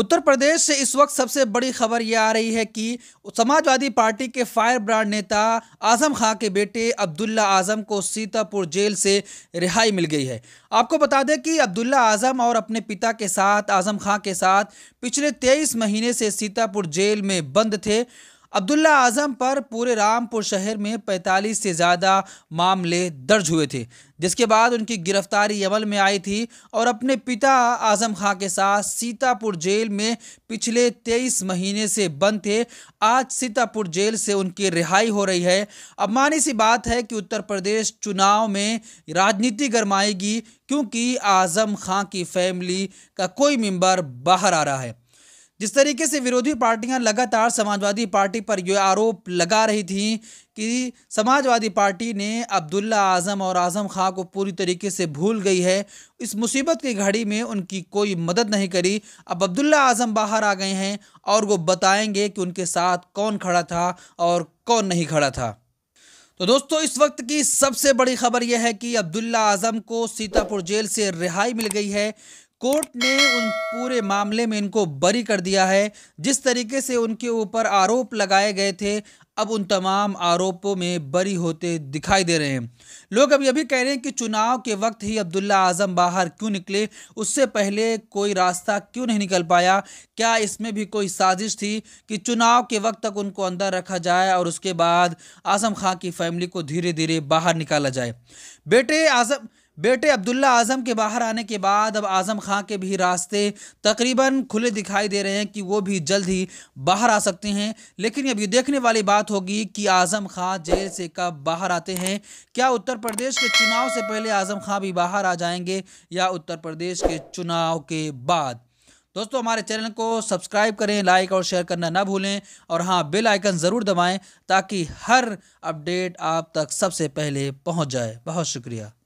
उत्तर प्रदेश से इस वक्त सबसे बड़ी खबर यह आ रही है कि समाजवादी पार्टी के फायर ब्रांड नेता आजम खां के बेटे अब्दुल्ला आजम को सीतापुर जेल से रिहाई मिल गई है आपको बता दें कि अब्दुल्ला आजम और अपने पिता के साथ आजम खां के साथ पिछले तेईस महीने से सीतापुर जेल में बंद थे अब्दुल्ला आजम पर पूरे रामपुर शहर में 45 से ज़्यादा मामले दर्ज हुए थे जिसके बाद उनकी गिरफ्तारी अमल में आई थी और अपने पिता आजम खां के साथ सीतापुर जेल में पिछले 23 महीने से बंद थे आज सीतापुर जेल से उनकी रिहाई हो रही है अब मानी सी बात है कि उत्तर प्रदेश चुनाव में राजनीति गरमाएगी क्योंकि आजम खां की फैमिली का कोई मेम्बर बाहर आ रहा है जिस तरीके से विरोधी पार्टियां लगातार समाजवादी पार्टी पर यह आरोप लगा रही थीं कि समाजवादी पार्टी ने अब्दुल्ला आज़म और आज़म खां को पूरी तरीके से भूल गई है इस मुसीबत की घड़ी में उनकी कोई मदद नहीं करी अब अब्दुल्ला आज़म बाहर आ गए हैं और वो बताएंगे कि उनके साथ कौन खड़ा था और कौन नहीं खड़ा था तो दोस्तों इस वक्त की सबसे बड़ी खबर यह है कि अब्दुल्ला आज़म को सीतापुर जेल से रिहाई मिल गई है कोर्ट ने उन पूरे मामले में इनको बरी कर दिया है जिस तरीके से उनके ऊपर आरोप लगाए गए थे अब उन तमाम आरोपों में बरी होते दिखाई दे रहे हैं लोग अब यह भी कह रहे हैं कि चुनाव के वक्त ही अब्दुल्ला आजम बाहर क्यों निकले उससे पहले कोई रास्ता क्यों नहीं निकल पाया क्या इसमें भी कोई साजिश थी कि चुनाव के वक्त तक उनको अंदर रखा जाए और उसके बाद आजम खां की फैमिली को धीरे धीरे बाहर निकाला जाए बेटे आजम बेटे अब्दुल्ला आज़म के बाहर आने के बाद अब आज़म खां के भी रास्ते तकरीबन खुले दिखाई दे रहे हैं कि वो भी जल्द ही बाहर आ सकते हैं लेकिन अब ये देखने वाली बात होगी कि आज़म खां जेल से कब बाहर आते हैं क्या उत्तर प्रदेश के चुनाव से पहले आज़म खां भी बाहर आ जाएंगे या उत्तर प्रदेश के चुनाव के बाद दोस्तों हमारे चैनल को सब्सक्राइब करें लाइक और शेयर करना ना भूलें और हाँ बेल आइकन ज़रूर दबाएं ताकि हर अपडेट आप तक सबसे पहले पहुंच जाए बहुत शुक्रिया